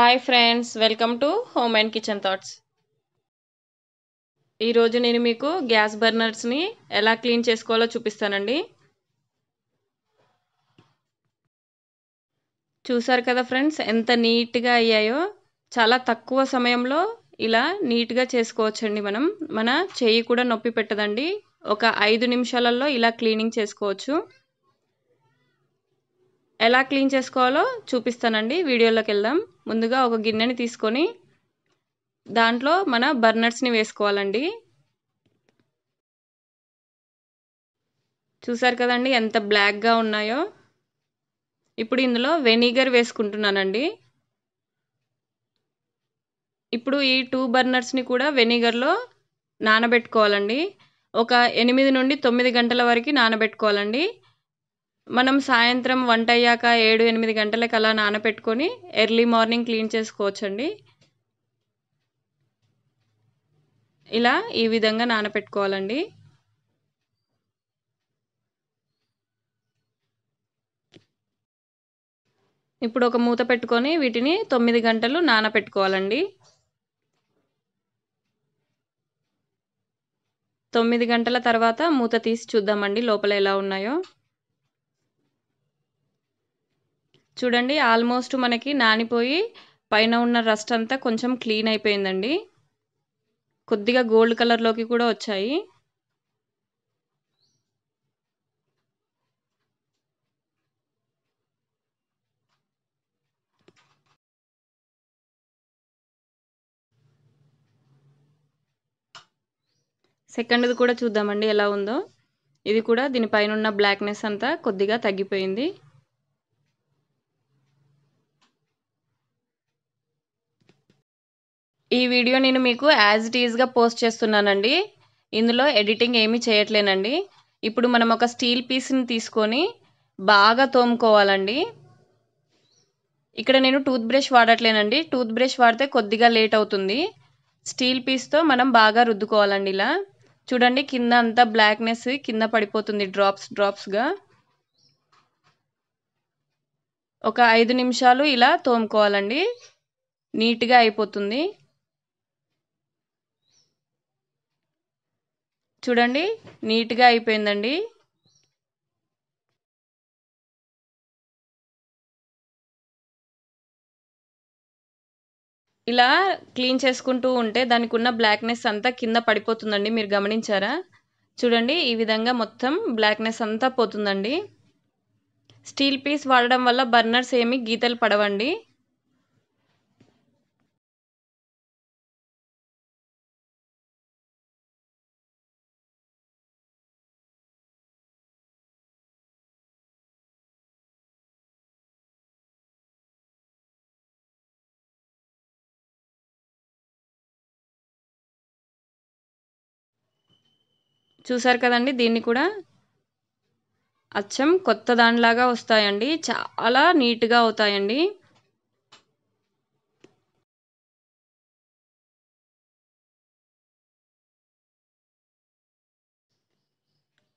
hi friends welcome to home and kitchen thoughts ఈరోజు నేను మీకు గ్యాస్ బర్నర్స్ని ఎలా క్లీన్ చేసుకోవాలో చూపిస్తానండి చూసారు కదా ఫ్రెండ్స్ ఎంత నీట్గా అయ్యాయో చాలా తక్కువ సమయంలో ఇలా నీట్గా చేసుకోవచ్చండి మనం మన చెయ్యి కూడా నొప్పి పెట్టదండి ఒక ఐదు నిమిషాలలో ఇలా క్లీనింగ్ చేసుకోవచ్చు ఎలా క్లీన్ చేసుకోవాలో చూపిస్తానండి వీడియోలోకి వెళ్దాం ముందుగా ఒక గిన్నెని తీసుకొని దాంట్లో మన బర్నర్స్ని వేసుకోవాలండి చూసారు కదండి ఎంత బ్లాక్గా ఉన్నాయో ఇప్పుడు ఇందులో వెనిగర్ వేసుకుంటున్నానండి ఇప్పుడు ఈ టూ బర్నర్స్ని కూడా వెనిగర్లో నానబెట్టుకోవాలండి ఒక ఎనిమిది నుండి తొమ్మిది గంటల వరకు నానబెట్టుకోవాలండి మనం సాయంత్రం వంట అయ్యాక ఏడు ఎనిమిది గంటలకు అలా నానబెట్టుకొని ఎర్లీ మార్నింగ్ క్లీన్ చేసుకోవచ్చండి ఇలా ఈ విధంగా నానబెట్టుకోవాలండి ఇప్పుడు ఒక మూత పెట్టుకొని వీటిని తొమ్మిది గంటలు నానబెట్టుకోవాలండి తొమ్మిది గంటల తర్వాత మూత తీసి చూద్దామండి లోపల ఎలా ఉన్నాయో చూడండి ఆల్మోస్ట్ మనకి నానిపోయి పైన ఉన్న రస్ట్ అంతా కొంచెం క్లీన్ అయిపోయిందండి కొద్దిగా గోల్డ్ కలర్లోకి కూడా వచ్చాయి సెకండ్ది కూడా చూద్దామండి ఎలా ఉందో ఇది కూడా దీనిపైన ఉన్న బ్లాక్నెస్ అంతా కొద్దిగా తగ్గిపోయింది ఈ వీడియో నేను మీకు యాజ్ ఇట్ ఈజ్గా పోస్ట్ చేస్తున్నానండి ఇందులో ఎడిటింగ్ ఏమీ చేయట్లేనండి ఇప్పుడు మనం ఒక స్టీల్ పీస్ని తీసుకొని బాగా తోముకోవాలండి ఇక్కడ నేను టూత్ బ్రష్ వాడట్లేనండి టూత్ బ్రష్ వాడితే కొద్దిగా లేట్ అవుతుంది స్టీల్ పీస్తో మనం బాగా రుద్దుకోవాలండి ఇలా చూడండి కింద అంతా బ్లాక్నెస్ కింద పడిపోతుంది డ్రాప్స్ డ్రాప్స్గా ఒక ఐదు నిమిషాలు ఇలా తోముకోవాలండి నీట్గా అయిపోతుంది చూడండి నీట్గా అయిపోయిందండి ఇలా క్లీన్ చేసుకుంటూ ఉంటే దానికి ఉన్న బ్లాక్నెస్ అంతా కింద పడిపోతుందండి మీరు గమనించారా చూడండి ఈ విధంగా మొత్తం బ్లాక్నెస్ అంతా పోతుందండి స్టీల్ పీస్ వాడడం వల్ల బర్నర్స్ ఏమి గీతలు పడవండి చూసారు కదండి దీన్ని కూడా అచ్చం కొత్త దానిలాగా వస్తాయండి చాలా నీట్గా అవుతాయండి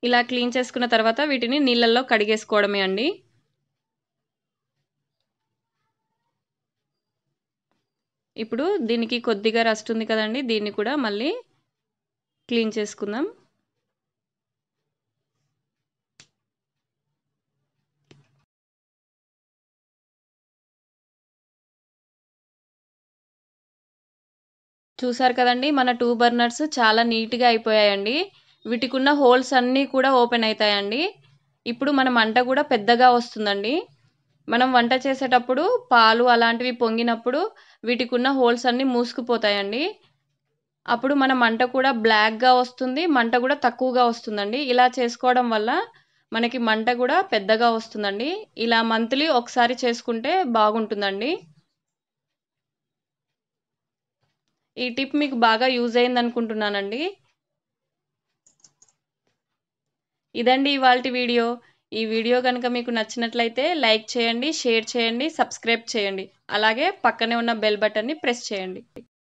ఇలా క్లీన్ చేసుకున్న తర్వాత వీటిని నీళ్ళల్లో కడిగేసుకోవడమే అండి ఇప్పుడు దీనికి కొద్దిగా రస్ట్ ఉంది కదండి దీన్ని కూడా మళ్ళీ క్లీన్ చేసుకుందాం చూసారు కదండి మన టూ బర్నర్స్ చాలా నీట్గా అయిపోయాయండి వీటికున్న హోల్స్ అన్నీ కూడా ఓపెన్ అవుతాయండి ఇప్పుడు మన మంట కూడా పెద్దగా వస్తుందండి మనం వంట చేసేటప్పుడు పాలు అలాంటివి పొంగినప్పుడు వీటికున్న హోల్స్ అన్నీ మూసుకుపోతాయండి అప్పుడు మన మంట కూడా బ్లాక్గా వస్తుంది మంట కూడా తక్కువగా వస్తుందండి ఇలా చేసుకోవడం వల్ల మనకి మంట కూడా పెద్దగా వస్తుందండి ఇలా మంత్లీ ఒకసారి చేసుకుంటే బాగుంటుందండి ఈ టిప్ మీకు బాగా యూజ్ అయింది అనుకుంటున్నానండి ఇదండి ఇవాళ వీడియో ఈ వీడియో కనుక మీకు నచ్చినట్లయితే లైక్ చేయండి షేర్ చేయండి సబ్స్క్రైబ్ చేయండి అలాగే పక్కనే ఉన్న బెల్ బటన్ని ప్రెస్ చేయండి